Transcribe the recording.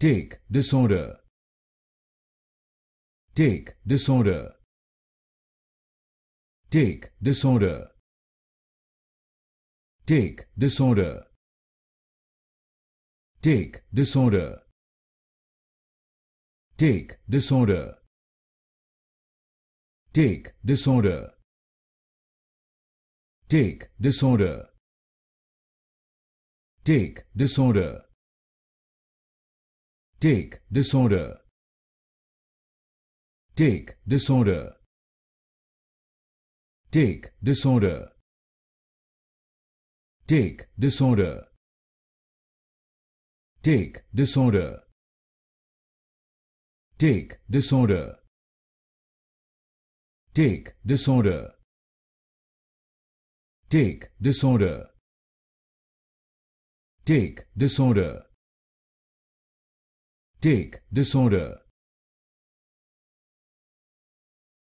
Take disorder. Take disorder. Take disorder. Take disorder. Take disorder. Take disorder. Take disorder. Take disorder. Take disorder. Take disorder. Take disorder. Take disorder. Take disorder. Take disorder. Take disorder. Take disorder. Take disorder. Take disorder. Take disorder